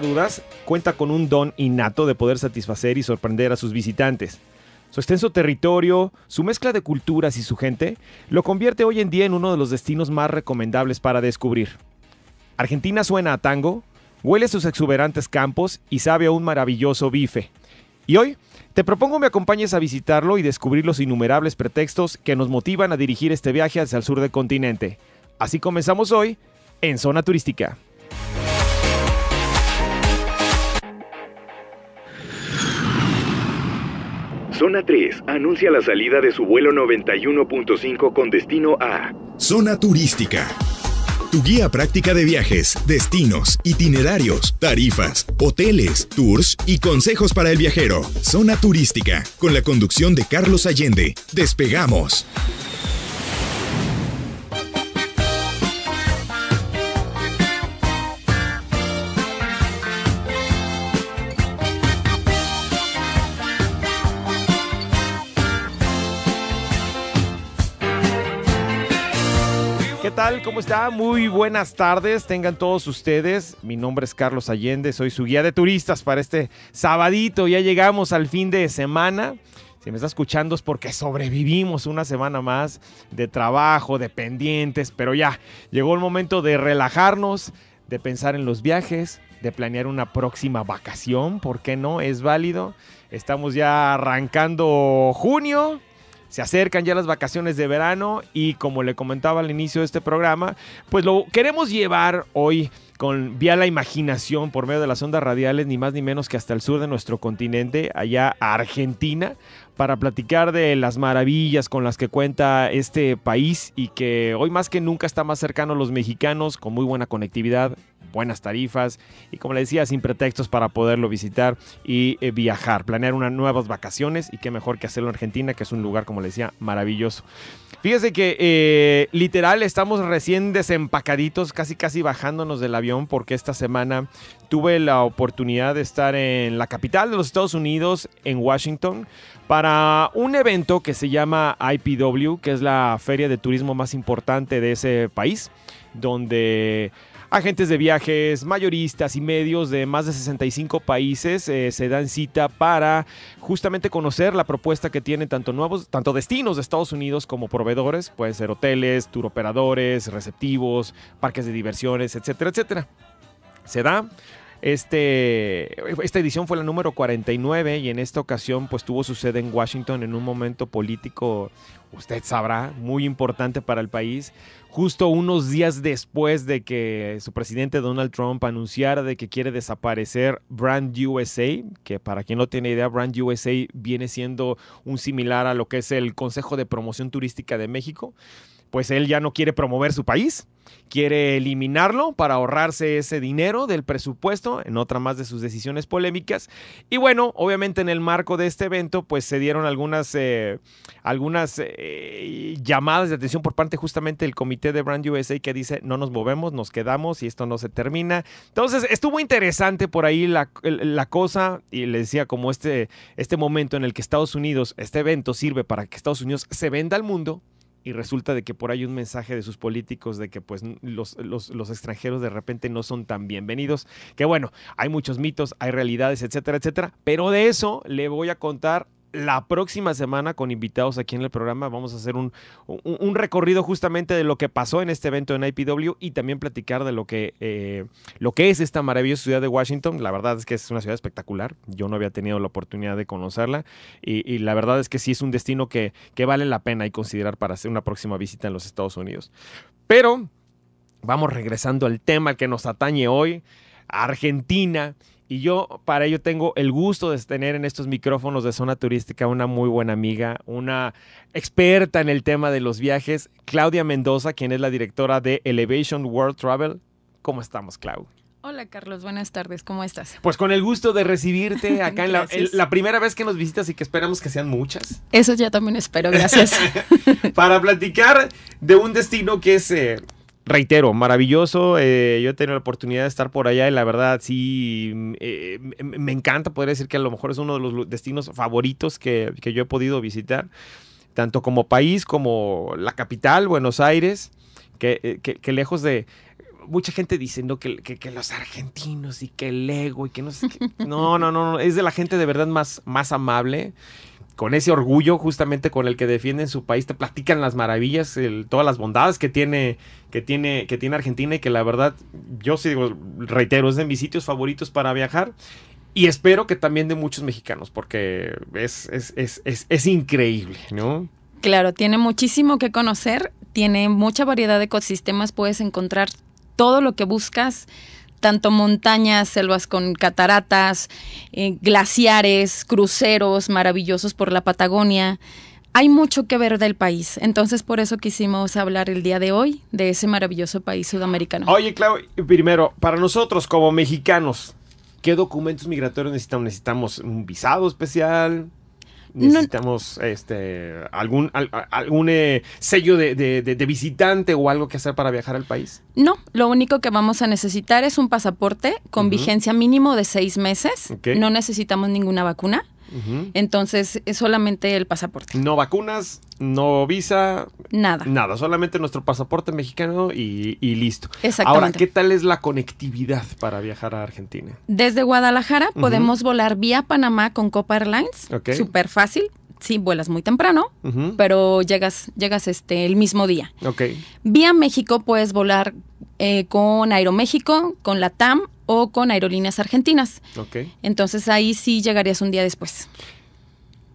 dudas, cuenta con un don innato de poder satisfacer y sorprender a sus visitantes. Su extenso territorio, su mezcla de culturas y su gente lo convierte hoy en día en uno de los destinos más recomendables para descubrir. Argentina suena a tango, huele sus exuberantes campos y sabe a un maravilloso bife. Y hoy te propongo me acompañes a visitarlo y descubrir los innumerables pretextos que nos motivan a dirigir este viaje hacia el sur del continente. Así comenzamos hoy en Zona Turística. Zona 3 anuncia la salida de su vuelo 91.5 con destino a Zona Turística. Tu guía práctica de viajes, destinos, itinerarios, tarifas, hoteles, tours y consejos para el viajero. Zona Turística, con la conducción de Carlos Allende. Despegamos. ¿Qué tal? ¿Cómo está? Muy buenas tardes, tengan todos ustedes. Mi nombre es Carlos Allende, soy su guía de turistas para este sabadito. Ya llegamos al fin de semana. Si me está escuchando es porque sobrevivimos una semana más de trabajo, de pendientes, pero ya llegó el momento de relajarnos, de pensar en los viajes, de planear una próxima vacación, ¿por qué no? Es válido. Estamos ya arrancando junio se acercan ya las vacaciones de verano y como le comentaba al inicio de este programa, pues lo queremos llevar hoy con vía la imaginación por medio de las ondas radiales, ni más ni menos que hasta el sur de nuestro continente, allá a Argentina, para platicar de las maravillas con las que cuenta este país y que hoy más que nunca está más cercano a los mexicanos con muy buena conectividad, buenas tarifas y como le decía, sin pretextos para poderlo visitar y eh, viajar, planear unas nuevas vacaciones y qué mejor que hacerlo en Argentina, que es un lugar, como le decía, maravilloso. Fíjese que eh, literal estamos recién desempacaditos, casi casi bajándonos del avión porque esta semana tuve la oportunidad de estar en la capital de los Estados Unidos, en Washington, para un evento que se llama IPW, que es la feria de turismo más importante de ese país, donde agentes de viajes, mayoristas y medios de más de 65 países eh, se dan cita para justamente conocer la propuesta que tienen tanto nuevos, tanto destinos de Estados Unidos como proveedores, pueden ser hoteles, turoperadores, receptivos, parques de diversiones, etcétera, etcétera. Se da este, esta edición fue la número 49 y en esta ocasión pues tuvo su sede en Washington en un momento político, usted sabrá, muy importante para el país, justo unos días después de que su presidente Donald Trump anunciara de que quiere desaparecer Brand USA, que para quien no tiene idea, Brand USA viene siendo un similar a lo que es el Consejo de Promoción Turística de México pues él ya no quiere promover su país, quiere eliminarlo para ahorrarse ese dinero del presupuesto, en otra más de sus decisiones polémicas. Y bueno, obviamente en el marco de este evento, pues se dieron algunas, eh, algunas eh, llamadas de atención por parte justamente del comité de Brand USA que dice, no nos movemos, nos quedamos y esto no se termina. Entonces, estuvo interesante por ahí la, cosa y le decía como este, este momento en el que Estados Unidos, este evento sirve para que Estados Unidos se venda al mundo y resulta de que por ahí un mensaje de sus políticos de que pues los, los, extranjeros de repente no son tan bienvenidos. Que bueno, hay muchos mitos, hay realidades, etcétera, etcétera. Pero de eso le voy a contar la próxima semana con invitados aquí en el programa. Vamos a hacer un, recorrido justamente de lo que pasó en este evento en IPW y también platicar de lo que, eh, lo que es esta maravillosa ciudad de Washington. La verdad es que es una ciudad espectacular. Yo no había tenido la oportunidad de conocerla y, la verdad es que sí es un destino que, vale la pena y considerar para hacer una próxima visita en los Estados Unidos. Pero vamos regresando al tema que nos atañe hoy, Argentina y yo para ello tengo el gusto de tener en estos micrófonos de zona turística una muy buena amiga, una experta en el tema de los viajes, Claudia Mendoza, quien es la directora de Elevation World Travel. ¿Cómo estamos, Clau? Hola Carlos, buenas tardes, ¿cómo estás? Pues con el gusto de recibirte acá en la, primera vez que nos visitas y que esperamos que sean muchas. Eso ya también espero, gracias. Para platicar de un destino que es eh, reitero, maravilloso. Eh, yo he tenido la oportunidad de estar por allá y la verdad sí mm, eh, me encanta. Podría decir que a lo mejor es uno de los destinos favoritos que, yo he podido visitar, tanto como país como la capital, Buenos Aires, que, eh, que, lejos de. Mucha gente diciendo que, los argentinos y que el ego y que no sé qué, no, no, no. Es de la gente de verdad más, más amable con ese orgullo justamente con el que defienden su país, te platican las maravillas, todas las bondades que tiene, que, tiene, que tiene Argentina y que la verdad, yo sí digo, reitero, es de mis sitios favoritos para viajar. Y espero que también de muchos mexicanos, porque es, es, es increíble, ¿no? Claro, tiene muchísimo que conocer, tiene mucha variedad de ecosistemas, puedes encontrar todo lo que buscas, tanto montañas, selvas con cataratas, eh, glaciares, cruceros maravillosos por la Patagonia. Hay mucho que ver del país, entonces por eso quisimos hablar el día de hoy de ese maravilloso país sudamericano. Oye, Clau, primero, para nosotros como mexicanos, ¿qué documentos migratorios necesitamos? ¿Necesitamos un visado especial? necesitamos este algún algún eh, sello de, de, visitante o algo que hacer para viajar al país? No, lo único que vamos a necesitar es un pasaporte con vigencia mínimo de seis meses. No necesitamos ninguna vacuna. Entonces, es solamente el pasaporte. No vacunas, no visa. Nada. Nada, solamente nuestro pasaporte mexicano y, listo. Ahora, ¿qué tal es la conectividad para viajar a Argentina? Desde Guadalajara podemos volar vía Panamá con Copa Airlines. Ok. Súper fácil sí vuelas muy temprano, pero llegas, llegas este el mismo día. Ok. Vía México puedes volar eh, con Aeroméxico, con la TAM, o con aerolíneas argentinas. Okay. Entonces ahí sí llegarías un día después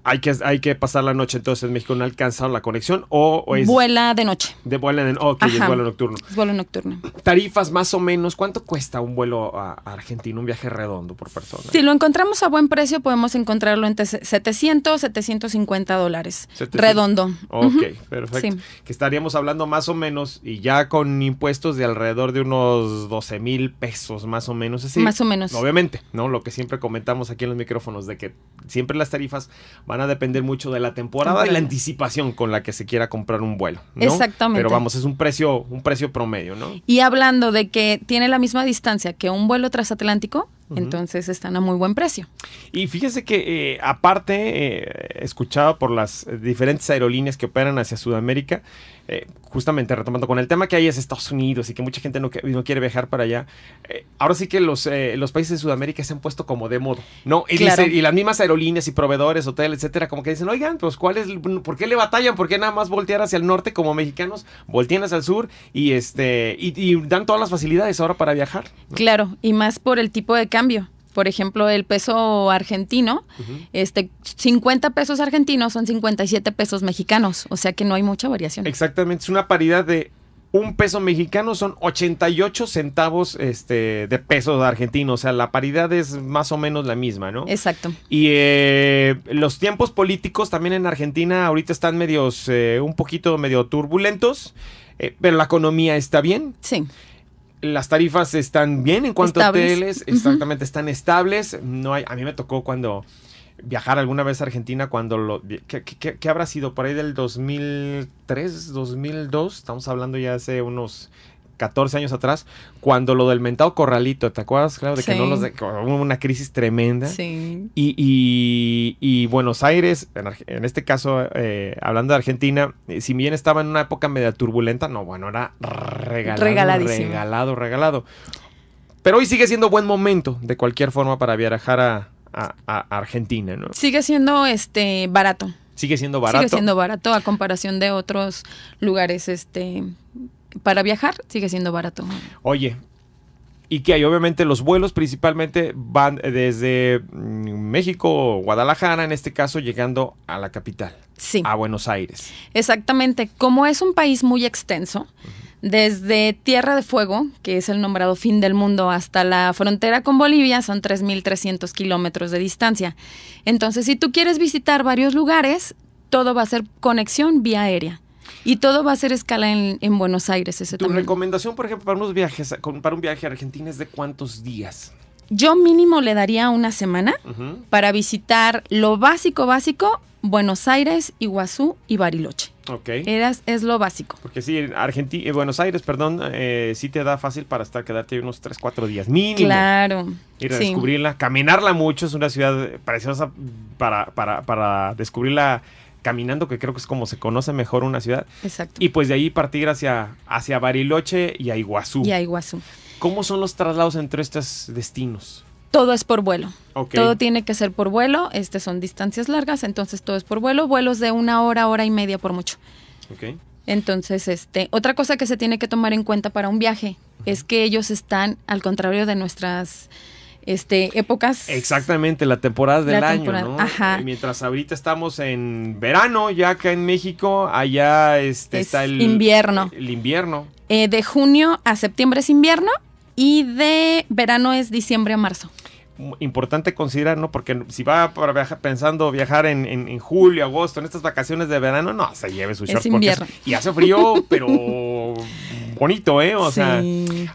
hay que, hay que pasar la noche entonces en México, no ha la conexión o, es... Vuela de noche. De vuela de noche, ok, es vuelo nocturno. Es vuelo nocturno. Tarifas más o menos, ¿cuánto cuesta un vuelo a, Argentina, un viaje redondo por persona? Si lo encontramos a buen precio, podemos encontrarlo entre 700, 750 dólares, redondo. Ok, perfecto. Que estaríamos hablando más o menos, y ya con impuestos de alrededor de unos 12 mil pesos, más o menos así. Más o menos. Obviamente, ¿no? Lo que siempre comentamos aquí en los micrófonos, de que siempre las tarifas van van a depender mucho de la temporada, y la anticipación con la que se quiera comprar un vuelo. Exactamente. Pero vamos, es un precio, un precio promedio, ¿no? Y hablando de que tiene la misma distancia que un vuelo transatlántico, entonces están a muy buen precio. Y fíjese que eh, aparte, eh, escuchado por las diferentes aerolíneas que operan hacia Sudamérica, eh, justamente retomando con el tema que hay es Estados Unidos y que mucha gente no, quiere viajar para allá, ahora sí que los, los países de Sudamérica se han puesto como de modo, ¿no? Y, las mismas aerolíneas y proveedores, hoteles, etcétera, como que dicen, oigan, pues ¿cuál es, ¿por qué le batallan? ¿Por qué nada más voltear hacia el norte como mexicanos? Voltean hacia el sur y, este, y, dan todas las facilidades ahora para viajar. Claro, y más por el tipo de cambio. Por ejemplo, el peso argentino, este 50 pesos argentinos son 57 pesos mexicanos, o sea que no hay mucha variación. Exactamente, es una paridad de un peso mexicano son 88 centavos este, de pesos argentinos. O sea, la paridad es más o menos la misma, ¿no? Exacto. Y eh, los tiempos políticos también en Argentina ahorita están medios, eh, un poquito medio turbulentos, eh, pero la economía está bien. Sí las tarifas están bien en cuanto a hoteles, exactamente, están estables. No hay, a mí me tocó cuando viajar alguna vez a Argentina cuando lo... ¿qué, qué habrá sido? Por ahí del 2003, 2002, estamos hablando ya hace unos 14 años atrás, cuando lo del mentado corralito, ¿te acuerdas, Claro, de que no los de, hubo una crisis tremenda. Sí. Y, Buenos Aires, en, este caso, eh, hablando de Argentina, eh, si bien estaba en una época media turbulenta, no, bueno, era regalado, regalado, regalado. Pero hoy sigue siendo buen momento, de cualquier forma, para viajar a, a Argentina, ¿no? Sigue siendo este barato. Sigue siendo barato. Sigue siendo barato a comparación de otros lugares, este para viajar sigue siendo barato. Oye, y que hay obviamente los vuelos principalmente van desde mm, México, Guadalajara, en este caso, llegando a la capital, a Buenos Aires. Exactamente, como es un país muy extenso, desde Tierra de Fuego, que es el nombrado fin del mundo, hasta la frontera con Bolivia, son 3.300 kilómetros de distancia. Entonces, si tú quieres visitar varios lugares, todo va a ser conexión vía aérea. Y todo va a ser escala en, Buenos Aires. Ese ¿Tu recomendación, por ejemplo, para unos viajes, para un viaje a Argentina es de cuántos días? Yo mínimo le daría una semana para visitar lo básico, básico, Buenos Aires, Iguazú y Bariloche. Ok. Eras, es lo básico. Porque sí, Argentina, Buenos Aires, perdón, eh, sí te da fácil para estar, quedarte unos 3, 4 días mínimo. Claro. Ir a descubrirla, caminarla mucho, es una ciudad preciosa para, para, para descubrirla caminando, que creo que es como se conoce mejor una ciudad. Exacto. Y pues de ahí partir hacia, hacia Bariloche y a Iguazú. Y a Iguazú. ¿Cómo son los traslados entre estos destinos? Todo es por vuelo. Todo tiene que ser por vuelo. Este son distancias largas, entonces todo es por vuelo. Vuelos de una hora, hora y media por mucho. Ok. Entonces, este, otra cosa que se tiene que tomar en cuenta para un viaje es que ellos están, al contrario de nuestras este, épocas. Exactamente, la temporada del año, ¿no? Eh, mientras ahorita estamos en verano, ya acá en México, allá este, está el invierno. El invierno. Eh, de junio a septiembre es invierno y de verano es diciembre a marzo importante considerar, ¿no? Porque si va para viajar, pensando viajar en, julio, agosto, en estas vacaciones de verano, no, se lleve su short. y hace frío, pero bonito, ¿eh? O sea,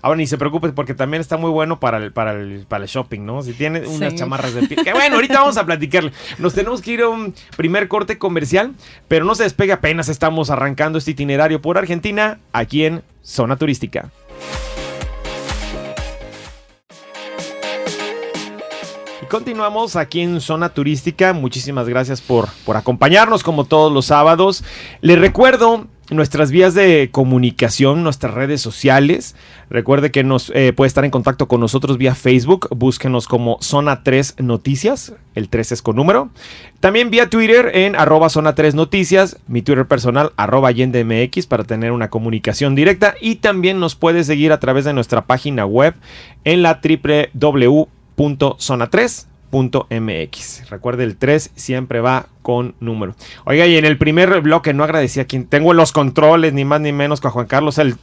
ahora ni se preocupes porque también está muy bueno para el, para para el shopping, ¿no? Si tiene unas chamarras de pie. bueno, ahorita vamos a platicarle. Nos tenemos que ir a un primer corte comercial, pero no se despegue, apenas estamos arrancando este itinerario por Argentina aquí en Zona Turística. Continuamos aquí en Zona Turística. Muchísimas gracias por, por acompañarnos como todos los sábados. Les recuerdo nuestras vías de comunicación, nuestras redes sociales. Recuerde que nos eh, puede estar en contacto con nosotros vía Facebook. Búsquenos como Zona 3 Noticias. El 3 es con número. También vía Twitter en arroba Zona 3 Noticias. Mi Twitter personal arroba para tener una comunicación directa. Y también nos puede seguir a través de nuestra página web en la www zona 3mx Recuerde, el 3 siempre va con número. Oiga, y en el primer bloque no agradecí a quien tengo los controles, ni más ni menos que a Juan Carlos, el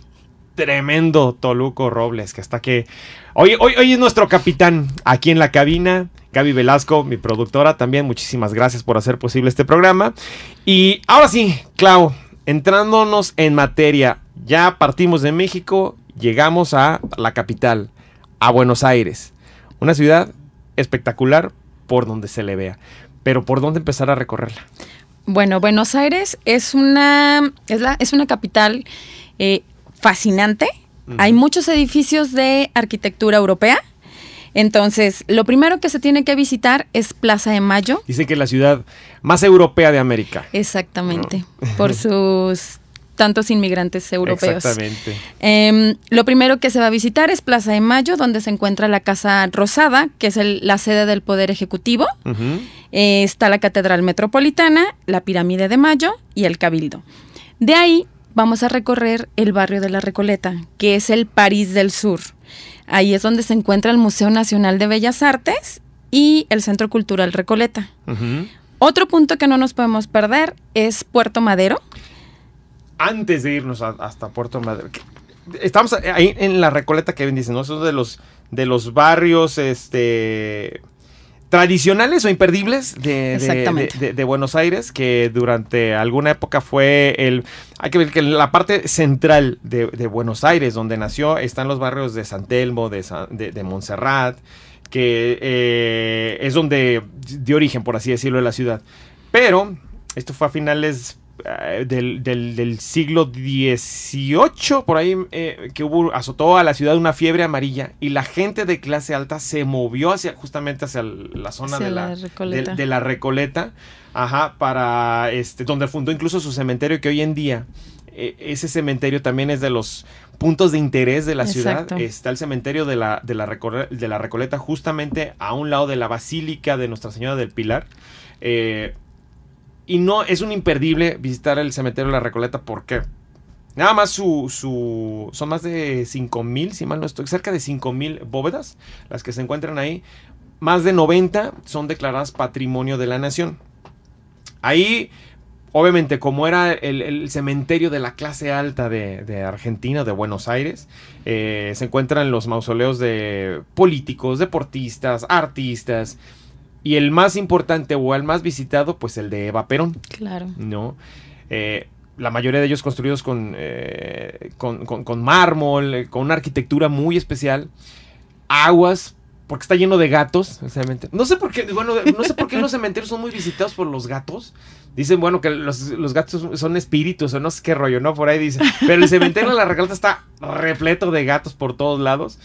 tremendo Toluco Robles, que hasta que. Hoy, hoy, hoy es nuestro capitán aquí en la cabina. Gaby Velasco, mi productora, también muchísimas gracias por hacer posible este programa. Y ahora sí, Clau, entrándonos en materia, ya partimos de México, llegamos a la capital, a Buenos Aires. Una ciudad espectacular por donde se le vea. Pero ¿por dónde empezar a recorrerla? Bueno, Buenos Aires es una, es una capital eh, fascinante. Hay muchos edificios de arquitectura europea. Entonces, lo primero que se tiene que visitar es Plaza de Mayo. Dice que es la ciudad más europea de América. Exactamente, por sus tantos inmigrantes europeos. Exactamente. Em, lo primero que se va a visitar es Plaza de Mayo, donde se encuentra la Casa Rosada, que es la sede del Poder Ejecutivo. Eh, está la Catedral Metropolitana, la Pirámide de Mayo y el Cabildo. De ahí vamos a recorrer el barrio de la Recoleta, que es el París del Sur. Ahí es donde se encuentra el Museo Nacional de Bellas Artes y el Centro Cultural Recoleta. Otro punto que no nos podemos perder es Puerto Madero, antes de irnos hasta Puerto Madero. Estamos ahí en la Recoleta que ven, dicen. ¿no? Es uno de los, de los barrios este, tradicionales o imperdibles de, Buenos Aires, que durante alguna época fue el... Hay que ver que la parte central de, Buenos Aires, donde nació, están los barrios de San Telmo, de, Montserrat, que eh, es donde dio origen, por así decirlo, de la ciudad. Pero esto fue a finales eh, del, del, siglo XVIII, por ahí, eh, que hubo, azotó a la ciudad una fiebre amarilla y la gente de clase alta se movió hacia justamente hacia la zona de, la, de, la Recoleta, ajá, para este, donde fundó incluso su cementerio que hoy en día e, ese cementerio también es de los puntos de interés de la ciudad. Está el cementerio de la, de la, de la Recoleta justamente a un lado de la Basílica de Nuestra Señora del Pilar. Eh, y no, es un imperdible visitar el cementerio de la Recoleta porque nada más su, son más de 5.000, si mal no estoy, cerca de 5.000 bóvedas las que se encuentran ahí. Más de 90 son declaradas patrimonio de la nación. Ahí, obviamente, como era el, cementerio de la clase alta de, Argentina, de Buenos Aires, eh, se encuentran los mausoleos de políticos, deportistas, artistas, y el más importante o el más visitado, pues el de Eva Perón. Claro. ¿No? Eh, la mayoría de ellos construidos con, eh, con, mármol, eh, con una arquitectura muy especial. Aguas, porque está lleno de gatos. No sé por qué, bueno, no sé por qué los cementerios son muy visitados por los gatos. Dicen, bueno, que los, gatos son espíritus o no sé qué rollo, ¿no? Por ahí dicen. Pero el cementerio de la regalta está repleto de gatos por todos lados.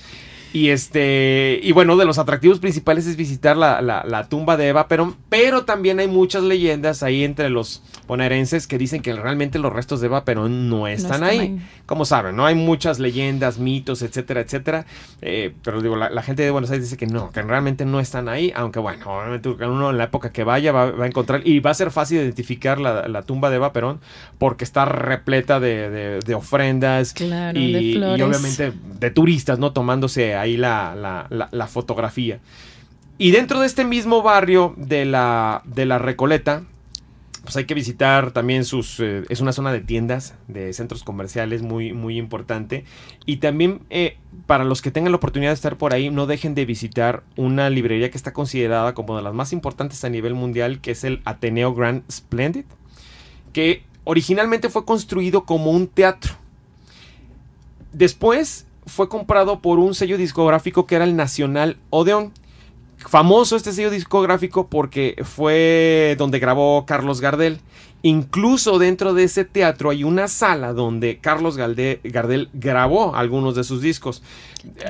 Y este, y bueno, de los atractivos principales es visitar la, tumba de Eva Perón, pero también hay muchas leyendas ahí entre los bonaerenses que dicen que realmente los restos de Eva Perón no están, ahí. Como saben, ¿no? Hay muchas leyendas, mitos, etcétera, etcétera. Eh, pero digo, la, gente de Buenos Aires dice que no, que realmente no están ahí, aunque bueno, obviamente uno en la época que vaya va, a encontrar y va a ser fácil identificar la, tumba de Eva Perón porque está repleta de, ofrendas y, de flores. y obviamente de turistas, ¿no? Tomándose ahí la, fotografía. Y dentro de este mismo barrio de la, de la Recoleta, pues hay que visitar también sus... Eh, es una zona de tiendas, de centros comerciales muy, muy importante. Y también eh, para los que tengan la oportunidad de estar por ahí, no dejen de visitar una librería que está considerada como de las más importantes a nivel mundial, que es el Ateneo Grand Splendid, que originalmente fue construido como un teatro. Después fue comprado por un sello discográfico que era el Nacional Odeon. Famoso este sello discográfico porque fue donde grabó Carlos Gardel. Incluso dentro de ese teatro hay una sala donde Carlos Gardel, grabó algunos de sus discos.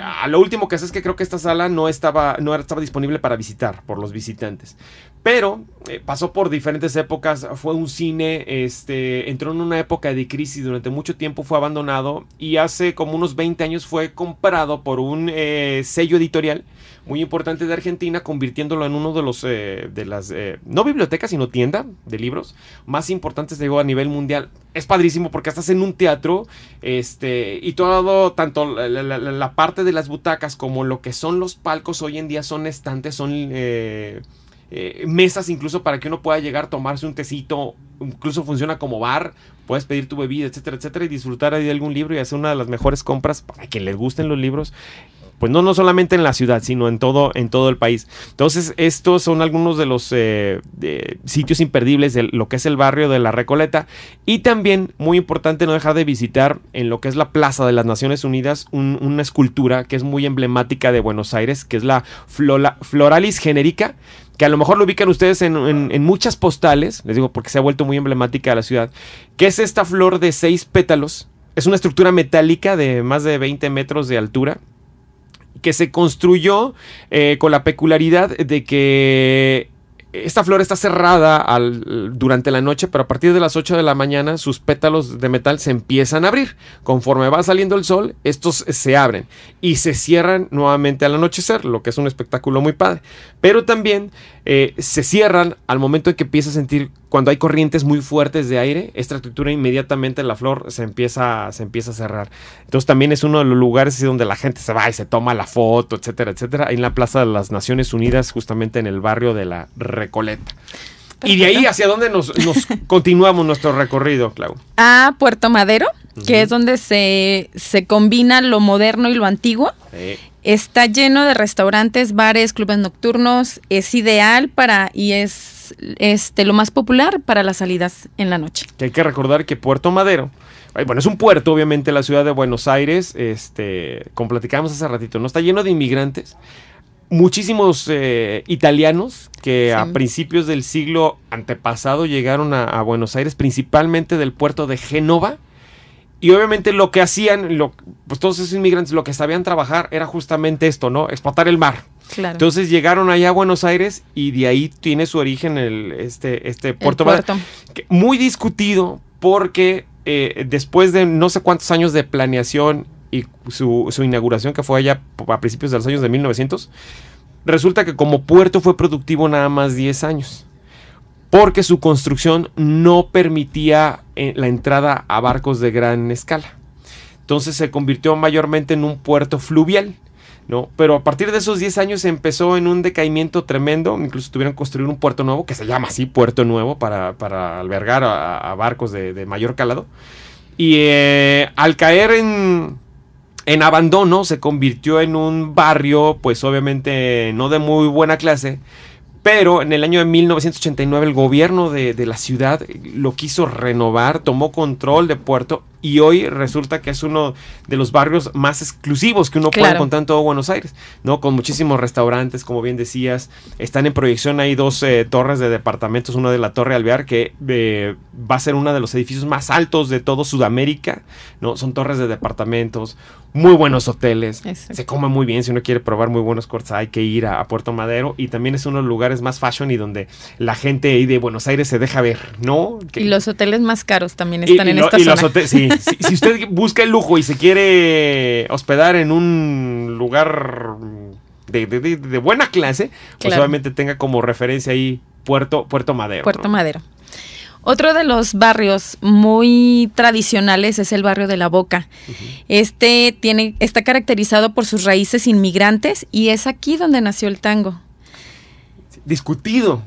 A lo último que sé es que creo que esta sala no estaba, no estaba disponible para visitar por los visitantes pero eh, pasó por diferentes épocas, fue un cine, este, entró en una época de crisis, durante mucho tiempo fue abandonado y hace como unos 20 años fue comprado por un eh, sello editorial muy importante de Argentina, convirtiéndolo en uno de los, eh, de las, no bibliotecas, sino tienda de libros más importantes, llegó a nivel mundial. Es padrísimo porque estás en un teatro, este, y todo, tanto la, la parte de las butacas como lo que son los palcos hoy en día son estantes, son eh, mesas incluso para que uno pueda llegar, a tomarse un tecito, incluso funciona como bar, puedes pedir tu bebida, etcétera, etcétera, y disfrutar de algún libro y hacer una de las mejores compras para quien les gusten los libros. Pues no, no solamente en la ciudad, sino en todo, en todo el país. Entonces, estos son algunos de los eh, sitios imperdibles de lo que es el barrio de la Recoleta. Y también, muy importante, no dejar de visitar en lo que es la Plaza de las Naciones Unidas una escultura que es muy emblemática de Buenos Aires, que es la Floralis generica que a lo mejor lo ubican ustedes en, muchas postales, les digo porque se ha vuelto muy emblemática a la ciudad, que es esta flor de seis pétalos. Es una estructura metálica de más de 20 metros de altura que se construyó eh, con la peculiaridad de que esta flor está cerrada durante la noche, pero a partir de las 8 de la mañana sus pétalos de metal se empiezan a abrir. Conforme va saliendo el sol, estos se abren y se cierran nuevamente al anochecer, lo que es un espectáculo muy padre. Pero también eh, se cierran al momento en que empieza a sentir cuando hay corrientes muy fuertes de aire, esta estructura inmediatamente la flor se empieza, se empieza a cerrar. Entonces también es uno de los lugares donde la gente se va y se toma la foto, etcétera, etcétera, en la Plaza de las Naciones Unidas, justamente en el barrio de la Recoleta. Y de ahí hacia dónde nos, continuamos nuestro recorrido, Clau. A Puerto Madero, que es donde se, se, combina lo moderno y lo antiguo. Sí. Está lleno de restaurantes, bares, clubes nocturnos. Es ideal para y es este lo más popular para las salidas en la noche. hay que recordar que Puerto Madero, bueno, es un puerto, obviamente, la ciudad de Buenos Aires. Este, como platicábamos hace ratito, no está lleno de inmigrantes. Muchísimos eh, italianos que a principios del siglo antepasado llegaron a, a Buenos Aires, principalmente del puerto de Génova y obviamente lo que hacían, lo, pues todos esos inmigrantes, lo que sabían trabajar era justamente esto, ¿no? Explotar el mar. Entonces llegaron allá a Buenos Aires y de ahí tiene su origen el, este, este puerto. Muy discutido porque eh, después de no sé cuántos años de planeación y su, su inauguración que fue allá a principios de los años de 1900, resulta que como puerto fue productivo nada más 10 años porque su construcción no permitía eh, la entrada a barcos de gran escala. Entonces se convirtió mayormente en un puerto fluvial. ¿no? Pero a partir de esos 10 años empezó en un decaimiento tremendo, incluso tuvieron que construir un puerto nuevo, que se llama así Puerto Nuevo, para, albergar a, barcos de, mayor calado. Y eh, al caer en, en abandono, se convirtió en un barrio, pues obviamente no de muy buena clase, pero en el año de 1989 el gobierno de, de la ciudad lo quiso renovar, tomó control de puerto y hoy resulta que es uno de los barrios más exclusivos que uno puede encontrar en todo Buenos Aires, ¿no? Con muchísimos restaurantes, como bien decías, están en proyección ahí dos eh, torres de departamentos, una de la Torre Alvear, que eh, va a ser uno de los edificios más altos de todo Sudamérica, ¿no? Son torres de departamentos, muy buenos hoteles, se come muy bien, si uno quiere probar muy buenos cortes hay que ir a, Puerto Madero y también es uno de los lugares más fashion y donde la gente ahí de Buenos Aires se deja ver, ¿no? y los hoteles más caros también están en esta y zona. sí, si, usted busca el lujo y se quiere hospedar en un lugar de, buena clase, pues obviamente tenga como referencia ahí Puerto, Puerto Madero. Puerto Madero. Otro de los barrios muy tradicionales es el barrio de La Boca. Este tiene, está caracterizado por sus raíces inmigrantes y es aquí donde nació el tango. Discutido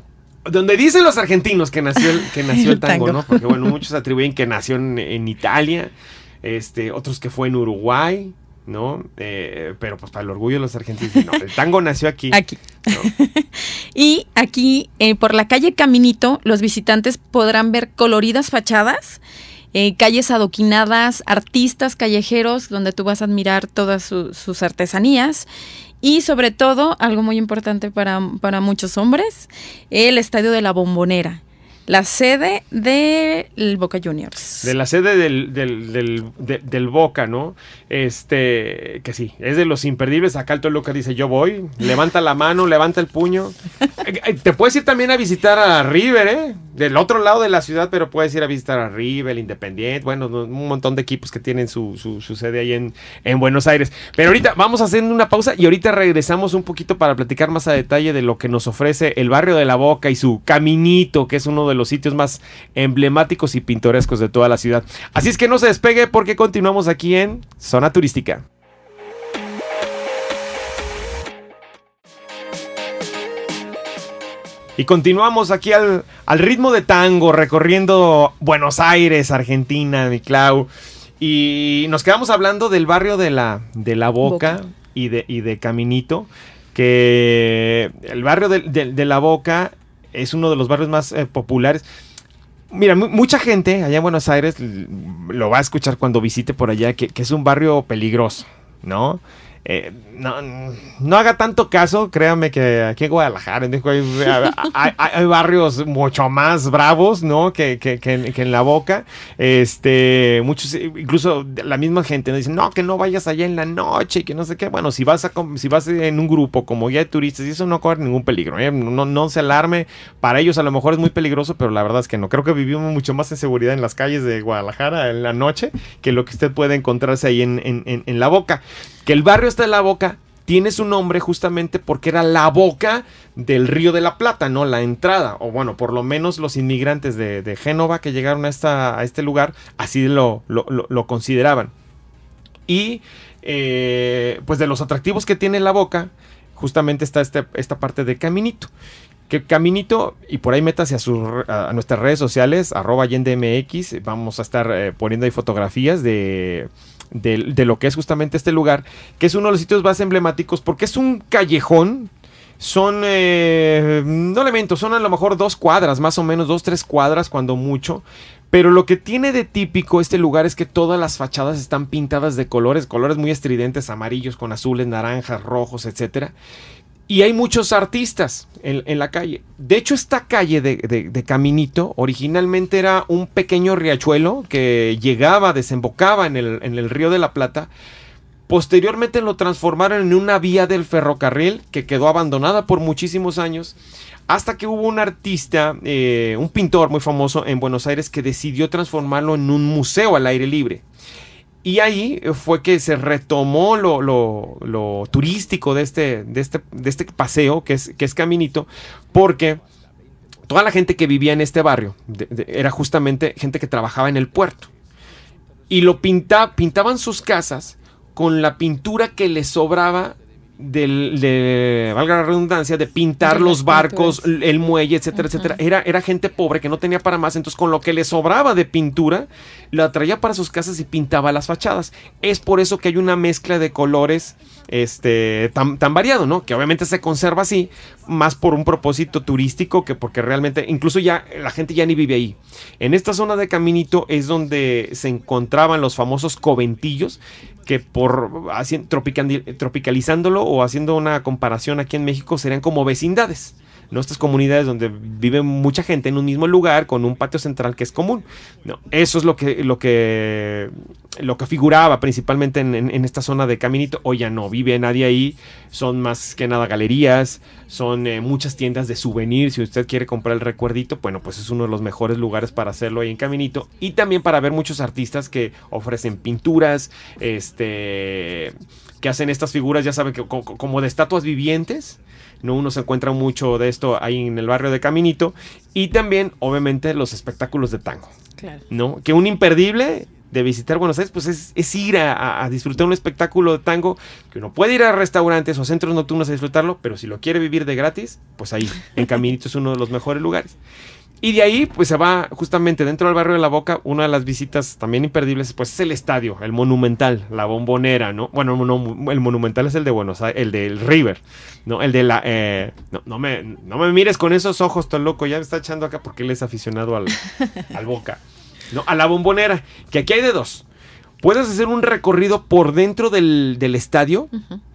donde dicen los argentinos que nació el, que nació el tango, ¿no? Porque bueno, muchos atribuyen que nació en, Italia, este, otros que fue en Uruguay, ¿no? Eh, pero pues para el orgullo de los argentinos, el tango nació aquí. Aquí. y aquí, eh, por la calle Caminito, los visitantes podrán ver coloridas fachadas. Eh, calles adoquinadas, artistas callejeros, donde tú vas a admirar todas sus artesanías y sobre todo, algo muy importante para, para muchos hombres, el estadio de la bombonera la sede del Boca Juniors. De la sede del, del, Boca, ¿no? Este, que sí, es de los imperdibles. Acá el Toluca dice, yo voy, levanta la mano, levanta el puño. Eh, eh, te puedes ir también a visitar a River, ¿eh? Del otro lado de la ciudad, pero puedes ir a visitar a River, Independiente, bueno, un montón de equipos que tienen su, su, sede ahí en, en Buenos Aires. Pero ahorita vamos haciendo una pausa y ahorita regresamos un poquito para platicar más a detalle de lo que nos ofrece el barrio de la Boca y su caminito, que es uno de los sitios más emblemáticos y pintorescos de toda la ciudad. Así es que no se despegue porque continuamos aquí en Zona Turística. Y continuamos aquí al, ritmo de tango, recorriendo Buenos Aires, Argentina, mi Clau. Y nos quedamos hablando del barrio de la, de la Boca, Y, de, de Caminito. Que el barrio de la Boca es uno de los barrios más eh, populares. Mira, mucha gente allá en Buenos Aires lo va a escuchar cuando visite por allá, que, que es un barrio peligroso, ¿no? Eh, no, no, haga tanto caso, créame que aquí en Guadalajara, hay, barrios mucho más bravos, ¿no? Que, que, en, la boca. Este, muchos, incluso la misma gente nos dice, no, que no vayas allá en la noche, que no sé qué. Bueno, si vas si vas en un grupo como ya de turistas, y eso no corre ningún peligro, ¿eh? no, no se alarme. Para ellos a lo mejor es muy peligroso, pero la verdad es que no. Creo que vivimos mucho más en seguridad en las calles de Guadalajara en la noche que lo que usted puede encontrarse ahí en, en la boca. Que el barrio está en la boca, tiene su nombre justamente porque era la boca del río de la Plata, ¿no? La entrada, o bueno, por lo menos los inmigrantes de, Génova que llegaron a, esta, este lugar, así lo, lo, consideraban. Y eh, pues de los atractivos que tiene la boca, justamente está este, esta parte de Caminito. Que Caminito, y por ahí métase a, nuestras redes sociales, arroba yendmx, vamos a estar eh, poniendo ahí fotografías de de, lo que es justamente este lugar, que es uno de los sitios más emblemáticos porque es un callejón, son, eh, no le miento, son a lo mejor dos cuadras, más o menos dos, tres cuadras cuando mucho. Pero lo que tiene de típico este lugar es que todas las fachadas están pintadas de colores, colores muy estridentes, amarillos con azules, naranjas, rojos, etcétera y hay muchos artistas en, la calle. De hecho, esta calle de, Caminito originalmente era un pequeño riachuelo que llegaba, desembocaba en el, río de la Plata. Posteriormente lo transformaron en una vía del ferrocarril que quedó abandonada por muchísimos años hasta que hubo un artista, eh, un pintor muy famoso en Buenos Aires que decidió transformarlo en un museo al aire libre. Y ahí fue que se retomó lo, turístico este, de este, de este, paseo, que es, es Caminito, porque toda la gente que vivía en este barrio era justamente gente que trabajaba en el puerto. Y lo pintaban sus casas con la pintura que les sobraba de, valga la redundancia, de pintar los barcos, el muelle, etcétera, etcétera. Era, era gente pobre que no tenía para más, entonces con lo que le sobraba de pintura, la traía para sus casas y pintaba las fachadas. Es por eso que hay una mezcla de colores este, tan, variado, ¿no? Que obviamente se conserva así, más por un propósito turístico que porque realmente, incluso ya la gente ya ni vive ahí. En esta zona de Caminito es donde se encontraban los famosos coventillos, que por tropicalizándolo o haciendo una comparación aquí en México serían como vecindades nuestras comunidades donde vive mucha gente en un mismo lugar con un patio central que es común. No, eso es lo que, lo que, lo que figuraba principalmente en, esta zona de Caminito. Hoy ya no vive nadie ahí, son más que nada galerías, son eh, muchas tiendas de souvenir. Si usted quiere comprar el recuerdito, bueno, pues es uno de los mejores lugares para hacerlo ahí en Caminito. Y también para ver muchos artistas que ofrecen pinturas, este, que hacen estas figuras, ya saben, que, como de estatuas vivientes no uno se encuentra mucho de esto ahí en el barrio de Caminito. Y también, obviamente, los espectáculos de tango. Claro. ¿No? Que un imperdible de visitar Buenos Aires, pues es, ir a, a, disfrutar un espectáculo de tango, que uno puede ir a restaurantes o centros nocturnos a disfrutarlo, pero si lo quiere vivir de gratis, pues ahí, en Caminito es uno de los mejores lugares. Y de ahí, pues se va justamente dentro del barrio de La Boca. Una de las visitas también imperdibles, pues es el estadio, el Monumental, la Bombonera, ¿no? Bueno, el Monumental es el de Buenos Aires, el del River, ¿no? El de la. Eh, no, no, me, mires con esos ojos tan loco, ya me está echando acá porque él es aficionado al, al Boca. No, a la Bombonera, que aquí hay de dos. Puedes hacer un recorrido por dentro del, estadio.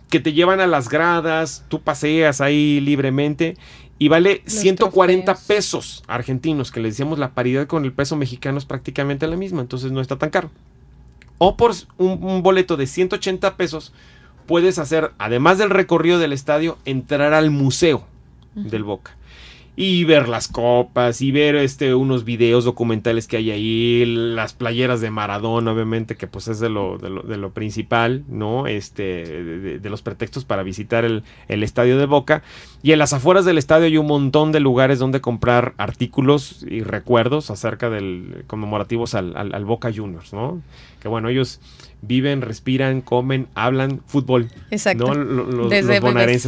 que te llevan a las gradas, tú paseas ahí libremente y vale 140 pesos argentinos, que le decíamos la paridad con el peso mexicano es prácticamente la misma, entonces no está tan caro. O por un, boleto de 180 pesos puedes hacer, además del recorrido del estadio, entrar al museo del Boca y ver las copas y ver este unos videos documentales que hay ahí las playeras de Maradona obviamente que pues es de lo, de lo, principal no este de, los pretextos para visitar el, el, estadio de Boca y en las afueras del estadio hay un montón de lugares donde comprar artículos y recuerdos acerca del conmemorativos al, Boca Juniors, ¿no? Que bueno, ellos viven, respiran, comen, hablan fútbol. Exacto. Los,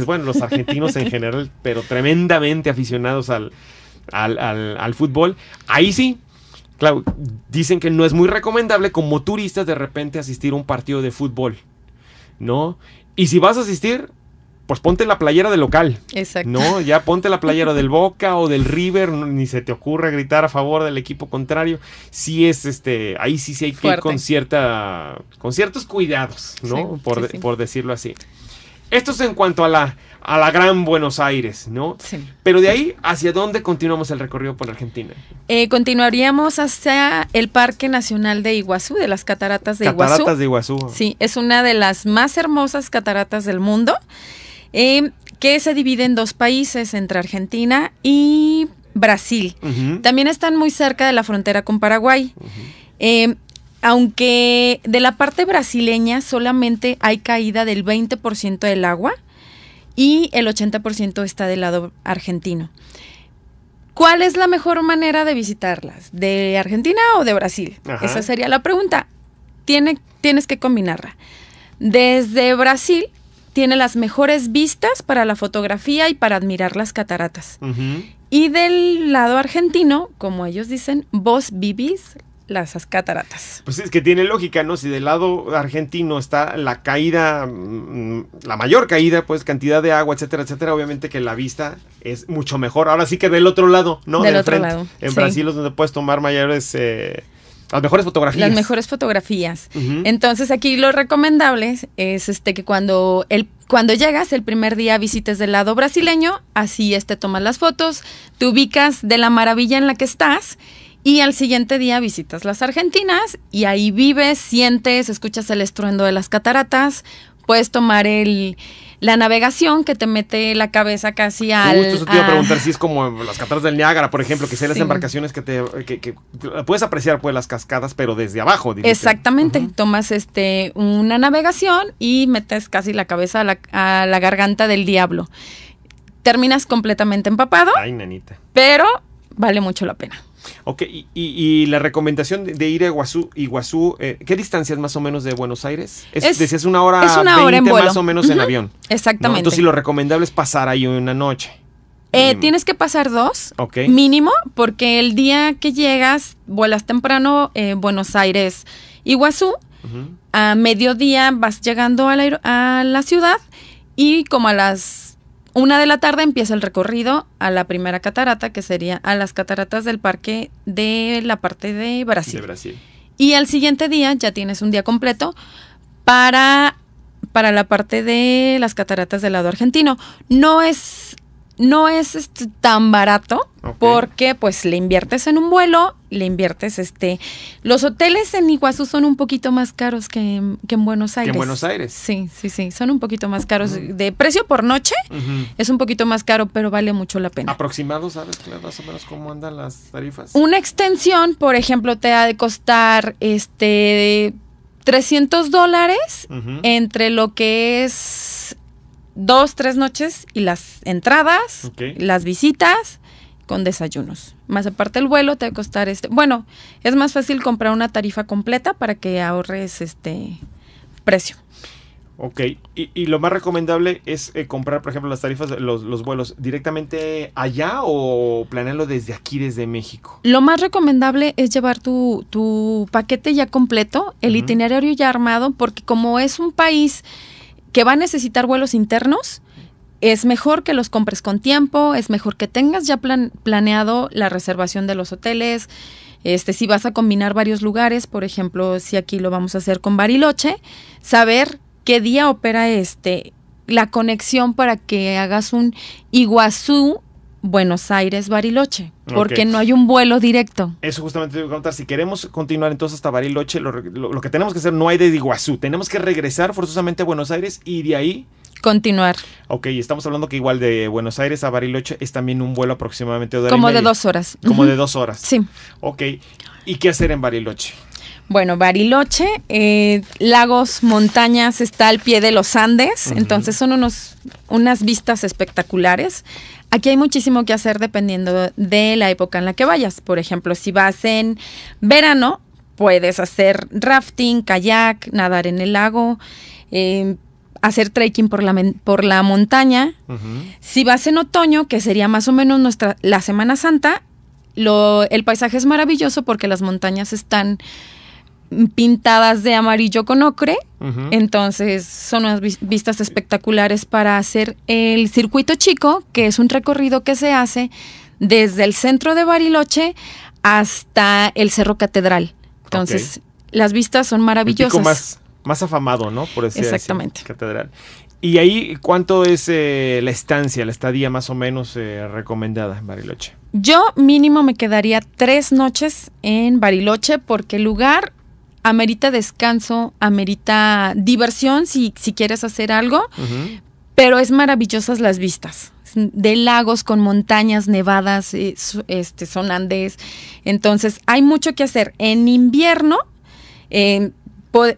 bueno, los argentinos en general, pero tremendamente aficionados al, al fútbol. Ahí sí, claro, dicen que no es muy recomendable como turistas de repente asistir a un partido de fútbol, ¿no? Y si vas a asistir, pues ponte la playera del local. Exacto. No, ya ponte la playera del Boca o del River, ni se te ocurre gritar a favor del equipo contrario. Sí es este, ahí sí, sí hay que ir con cierta con ciertos cuidados, ¿no? por, decirlo así. Esto es en cuanto a la a la gran Buenos Aires, ¿no? Pero de ahí, ¿hacia dónde continuamos el recorrido por Argentina? Eh, continuaríamos hacia el Parque Nacional de Iguazú, de las cataratas de Iguazú. Cataratas de Iguazú. Sí, es una de las más hermosas cataratas del mundo. Eh, que se divide en dos países, entre Argentina y Brasil. También están muy cerca de la frontera con Paraguay. Eh, aunque de la parte brasileña solamente hay caída del 20% del agua y el 80% está del lado argentino. ¿Cuál es la mejor manera de visitarlas? ¿De Argentina o de Brasil? Esa sería la pregunta. Tiene, tienes que combinarla. Desde Brasil tiene las mejores vistas para la fotografía y para admirar las cataratas. Y del lado argentino, como ellos dicen, vos vivís las cataratas. Pues es que tiene lógica, ¿no? Si del lado argentino está la caída, mm, la mayor caída, pues cantidad de agua, etcétera, etcétera, obviamente que la vista es mucho mejor. Ahora sí que del otro lado, ¿no? Del, otro frente. lado. En Brasil es donde puedes tomar mayores... Eh, las mejores fotografías. Las mejores fotografías. Entonces aquí lo recomendable es este que cuando el cuando llegas el primer día visites del lado brasileño, así este tomas las fotos, te ubicas de la maravilla en la que estás y al siguiente día visitas las Argentinas y ahí vives, sientes, escuchas el estruendo de las cataratas, puedes tomar el la navegación que te mete la cabeza casi al... Justo te iba a preguntar si es como las cataratas del Niágara, por ejemplo, que sean las embarcaciones que te... puedes apreciar pues las cascadas, pero desde abajo. Exactamente, tomas este una navegación y metes casi la cabeza a la, garganta del diablo. Terminas completamente empapado. Ay, nenita. Pero vale mucho la pena. Ok, y, y, la recomendación de ir a Iguazú, Iguazú eh, ¿qué es más o menos de Buenos Aires? Es, una hora, es una más o menos en avión. Exactamente. Entonces, si lo recomendable es pasar ahí una noche. Eh, tienes que pasar dos, mínimo, porque el día que llegas, vuelas temprano, eh, Buenos Aires, Iguazú, a mediodía vas llegando a a la ciudad y como a las una de la tarde empieza el recorrido a la primera catarata, que sería a las cataratas del parque de la parte de Brasil. Y al siguiente día ya tienes un día completo para, para la parte de las cataratas del lado argentino. No es no es este, tan barato porque pues le inviertes en un vuelo, le inviertes este... Los hoteles en Iguazú son un poquito más caros que, en Buenos Aires. en Buenos Aires. Sí, sí, sí, son un poquito más caros. De precio por noche es un poquito más caro, pero vale mucho la pena. Aproximado, ¿sabes más o menos cómo andan las tarifas? Una extensión, por ejemplo, te ha de costar este... 300 dólares entre lo que es dos, tres noches y las entradas, las visitas con desayunos. Más aparte el vuelo te va a costar este. Bueno, es más fácil comprar una tarifa completa para que ahorres este precio. Ok, y, lo más recomendable es eh, comprar, por ejemplo, las tarifas, los, los vuelos directamente allá o planearlo desde aquí, desde México. Lo más recomendable es llevar tu, paquete ya completo, el itinerario ya armado, porque como es un país que va a necesitar vuelos internos, es mejor que los compres con tiempo, es mejor que tengas ya planeado la reservación de los hoteles. Este, si vas a combinar varios lugares, por ejemplo, si aquí lo vamos a hacer con Bariloche, saber qué día opera este, la conexión para que hagas un Iguazú Buenos Aires, Bariloche, porque no hay un vuelo directo. Eso justamente te voy a contar. Si queremos continuar entonces hasta Bariloche, lo, que tenemos que hacer no hay de Iguazú. Tenemos que regresar forzosamente a Buenos Aires y de ahí. Continuar. Ok, estamos hablando que igual de Buenos Aires a Bariloche es también un vuelo aproximadamente de Como de dos horas. Como de dos horas. Sí. Ok. ¿Y qué hacer en Bariloche? Bueno, Bariloche, eh, lagos, montañas, está al pie de los Andes, entonces son unos, unas vistas espectaculares. Aquí hay muchísimo que hacer dependiendo de la época en la que vayas. Por ejemplo, si vas en verano, puedes hacer rafting, kayak, nadar en el lago, em, hacer trekking por la, por la montaña. Si vas en otoño, que sería más o menos nuestra, la Semana Santa, lo, el paisaje es maravilloso porque las montañas están pintadas de amarillo con ocre. Entonces son unas vistas espectaculares para hacer el circuito chico, que es un recorrido que se hace desde el centro de Bariloche hasta el Cerro Catedral. Entonces las vistas son maravillosas. Un más, más afamado, ¿no? Por decir Exactamente. catedral. ¿Y ahí cuánto es eh, la estancia, la estadía más o menos eh, recomendada en Bariloche? Yo mínimo me quedaría tres noches en Bariloche porque el lugar amerita descanso, amerita diversión si, si quieres hacer algo, pero es maravillosas las vistas de lagos con montañas nevadas, eh, este, son Andes. Entonces, hay mucho que hacer. En invierno, eh,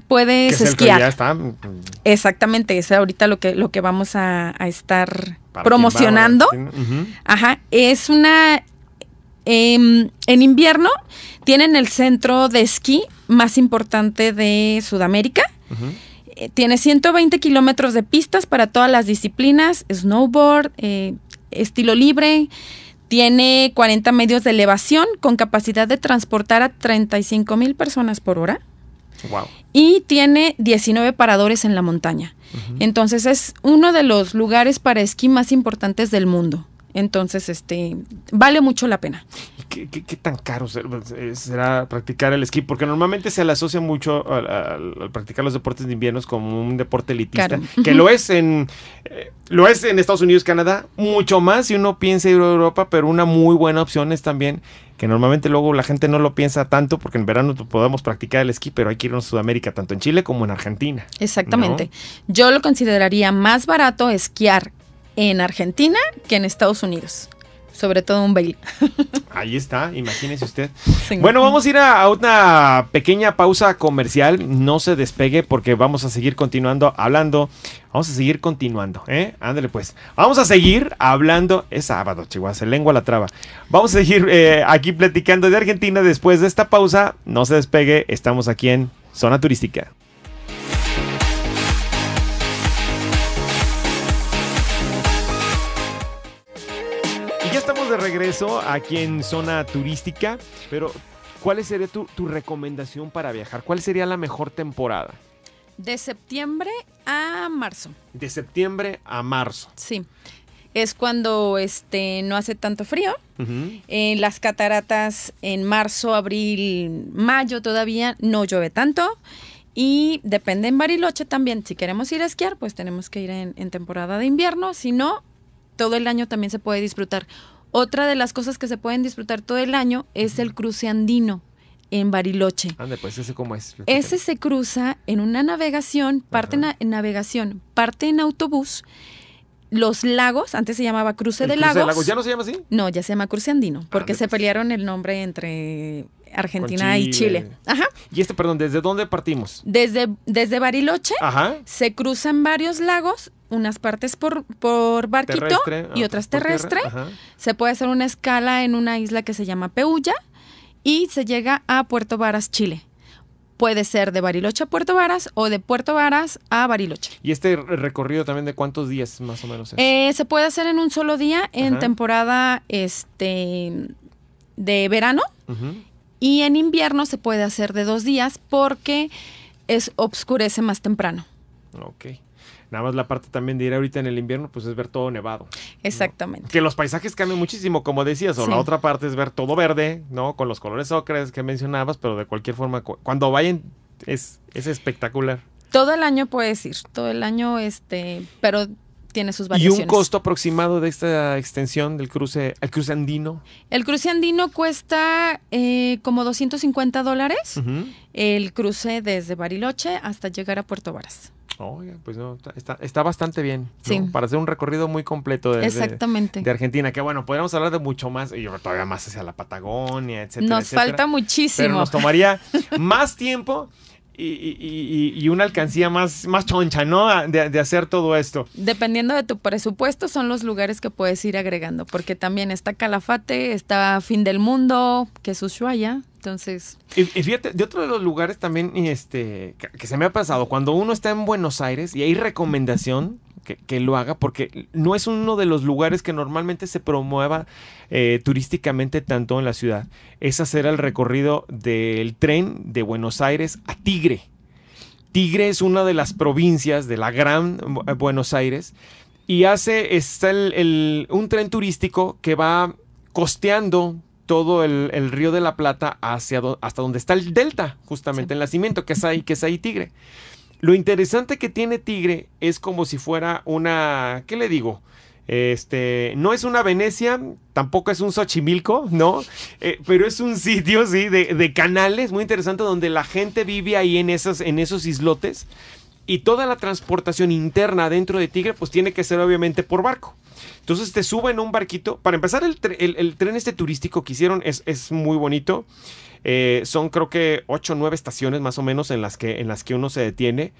puedes esquiar. Exactamente, es ahorita lo que, lo que vamos a, estar promocionando Ajá, es una Em, en invierno tienen el centro de esquí más importante de Sudamérica. Eh, tiene 120 kilómetros de pistas para todas las disciplinas, snowboard, eh, estilo libre. Tiene 40 medios de elevación con capacidad de transportar a 35 mil personas por hora. Wow. Y tiene 19 paradores en la montaña. Entonces es uno de los lugares para esquí más importantes del mundo. Entonces, este, vale mucho la pena. ¿Qué, qué, tan caro eh, será practicar el esquí? Porque normalmente se le asocia mucho al, practicar los deportes de invierno como un deporte elitista, que lo es en eh, lo es en Estados Unidos, Canadá, mucho más si uno piensa ir a Europa, pero una muy buena opción es también que normalmente luego la gente no lo piensa tanto porque en verano podemos practicar el esquí, pero hay que irnos a Sudamérica, tanto en Chile como en Argentina. Exactamente. Yo lo consideraría más barato esquiar en Argentina que en Estados Unidos. Sobre todo un baile. Ahí está, imagínese usted. Bueno, vamos a ir a, una pequeña pausa comercial. No se despegue porque vamos a seguir continuando hablando. Vamos a seguir continuando, ¿eh? Ándale pues. Vamos a seguir hablando. Es sábado, Chihuahua, se lengua la traba. Vamos a seguir eh, aquí platicando de Argentina después de esta pausa. No se despegue, estamos aquí en Zona Turística. ya estamos de regreso aquí en zona turística, pero ¿cuál sería tu, recomendación para viajar? ¿Cuál sería la mejor temporada? De septiembre a marzo. De septiembre a marzo. Sí. Es cuando este no hace tanto frío. En eh, las cataratas en marzo, abril, mayo todavía no llueve tanto. Y depende en Bariloche también. Si queremos ir a esquiar, pues tenemos que ir en temporada de invierno. Si no, todo el año también se puede disfrutar. Otra de las cosas que se pueden disfrutar todo el año es el cruce andino en Bariloche. Ande, pues ese cómo es. Ese se cruza en una navegación, parte en navegación, parte en autobús. Los lagos, antes se llamaba cruce, de, cruce lagos. de, lagos. ¿Ya no se llama así? No, ya se llama cruce andino, porque se pues. pelearon el nombre entre Argentina y Chile. Ajá. Y este, perdón, ¿desde dónde partimos? Desde, desde Bariloche Ajá. se cruzan varios lagos, unas partes por, por barquito y ah, otras terrestre. se puede hacer una escala en una isla que se llama Peulla y se llega a Puerto Varas, Chile. Puede ser de Bariloche a Puerto Varas o de Puerto Varas a Bariloche. ¿Y este recorrido también de cuántos días más o menos es? Eh, se puede hacer en un solo día en temporada este, de verano. Ajá y en invierno se puede hacer de dos días porque es obscurece más temprano. Ok. Nada más la parte también de ir ahorita en el invierno, pues es ver todo nevado. Exactamente. Que los paisajes cambian muchísimo, como decías, o la otra parte es ver todo verde, ¿no? Con los colores ocres que mencionabas, pero de cualquier forma, cuando vayan es, es espectacular. Todo el año puedes ir, todo el año, este, pero tiene sus ¿Y un costo aproximado de esta extensión del cruce, el cruce andino? El cruce andino cuesta eh, como 250 dólares el cruce desde Bariloche hasta llegar a Puerto Varas. Pues está, bastante bien. Para hacer un recorrido muy completo de, Exactamente. De, Argentina. Que bueno, podríamos hablar de mucho más, y todavía más hacia la Patagonia, etcétera. Nos falta muchísimo. nos tomaría más tiempo y, y, y, una alcancía más, más choncha, ¿no? De, de, hacer todo esto. Dependiendo de tu presupuesto, son los lugares que puedes ir agregando, porque también está Calafate, está Fin del Mundo, que es Ushuaia. Entonces. Y, fíjate, de otro de los lugares también este, que, se me ha pasado, cuando uno está en Buenos Aires y hay recomendación, que, lo haga, porque no es uno de los lugares que normalmente se promueva eh, turísticamente tanto en la ciudad. Es hacer el recorrido del tren de Buenos Aires a Tigre. Tigre es una de las provincias de la gran eh, Buenos Aires y hace está el, un tren turístico que va costeando todo el, río de la Plata hacia hasta donde está el delta, justamente en el nacimiento, que es ahí, que es ahí Tigre. Lo interesante que tiene Tigre es como si fuera una, ¿qué le digo? Este, no es una Venecia, tampoco es un Xochimilco, ¿no? Eh, pero es un sitio, sí, de, canales muy interesante donde la gente vive ahí en, en esos islotes y toda la transportación interna dentro de Tigre pues tiene que ser obviamente por barco. Entonces te suben a un barquito. Para empezar, el, tren este turístico que hicieron es, es muy bonito. Eh, son creo que ocho o 9 estaciones más o menos en las, que, en las que uno se detiene.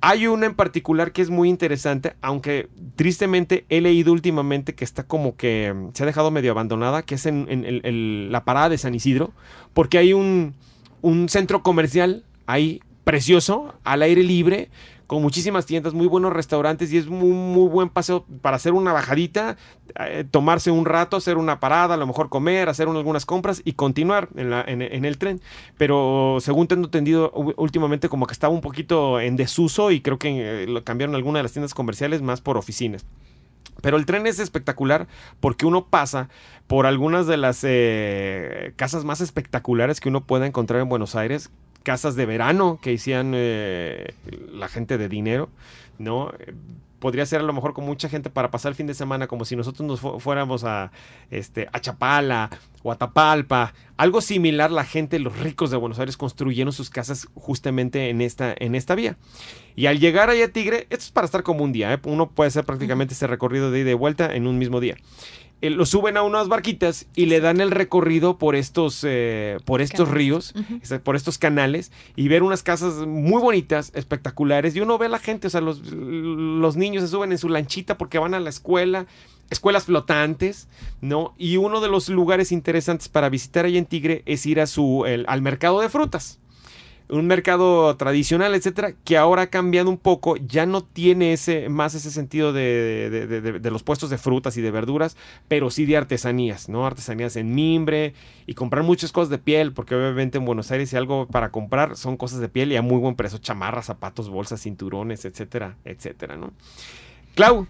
Hay una en particular que es muy interesante, aunque tristemente he leído últimamente que está como que mm, se ha dejado medio abandonada, que es en, la parada de San Isidro, porque hay un, un centro comercial ahí precioso, al aire libre, con muchísimas tiendas, muy buenos restaurantes y es muy, muy buen paseo para hacer una bajadita, eh, tomarse un rato, hacer una parada, a lo mejor comer, hacer algunas compras y continuar en, el tren. Pero según tengo entendido últimamente como que estaba un poquito en desuso y creo que eh, lo cambiaron algunas de las tiendas comerciales más por oficinas. Pero el tren es espectacular porque uno pasa por algunas de las eh, casas más espectaculares que uno pueda encontrar en Buenos Aires, casas de verano que hacían eh, la gente de dinero, ¿no? Podría ser a lo mejor con mucha gente para pasar el fin de semana, como si nosotros nos fuéramos a, este, a Chapala o a Algo similar, la gente, los ricos de Buenos Aires construyeron sus casas justamente en esta, en esta vía. Y al llegar allá a Tigre, esto es para estar como un día, ¿eh? uno puede hacer prácticamente ese recorrido de ida y vuelta en un mismo día. Eh, lo suben a unas barquitas y le dan el recorrido por estos, eh, por estos ríos, por estos canales, y ver unas casas muy bonitas, espectaculares. Y uno ve a la gente, o sea, los, niños se suben en su lanchita porque van a la escuela, escuelas flotantes, ¿no? Y uno de los lugares interesantes para visitar ahí en Tigre es ir a su, al mercado de frutas un mercado tradicional, etcétera, que ahora ha cambiado un poco, ya no tiene ese, más ese sentido de, de, de, los puestos de frutas y de verduras, pero sí de artesanías, ¿no? Artesanías en mimbre y comprar muchas cosas de piel, porque obviamente en Buenos Aires si algo para comprar son cosas de piel y a muy buen precio, chamarras, zapatos, bolsas, cinturones, etcétera, etcétera, ¿no? Clau,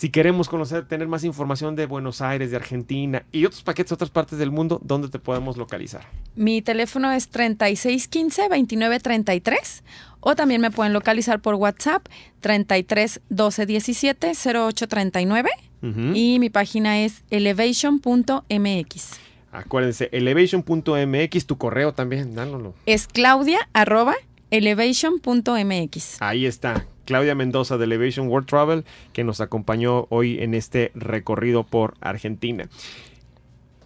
si queremos conocer, tener más información de Buenos Aires, de Argentina y otros paquetes de otras partes del mundo, ¿dónde te podemos localizar? Mi teléfono es 3615-2933 o también me pueden localizar por WhatsApp 3312170839 y mi página es elevation.mx. Acuérdense, elevation.mx, tu correo también, dánlo. Es claudia Ahí está. Claudia Mendoza de Elevation World Travel, que nos acompañó hoy en este recorrido por Argentina.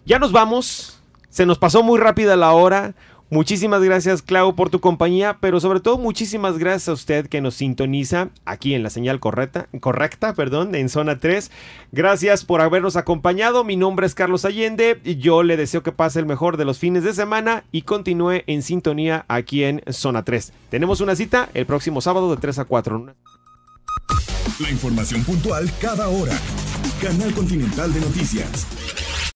Ya nos vamos. Se nos pasó muy rápida la hora. Muchísimas gracias Clau por tu compañía, pero sobre todo muchísimas gracias a usted que nos sintoniza aquí en la señal correcta, correcta, perdón, en zona 3. Gracias por habernos acompañado. Mi nombre es Carlos Allende y yo le deseo que pase el mejor de los fines de semana y continúe en sintonía aquí en zona 3. Tenemos una cita el próximo sábado de 3 a 4. La información puntual cada hora. Canal Continental de Noticias.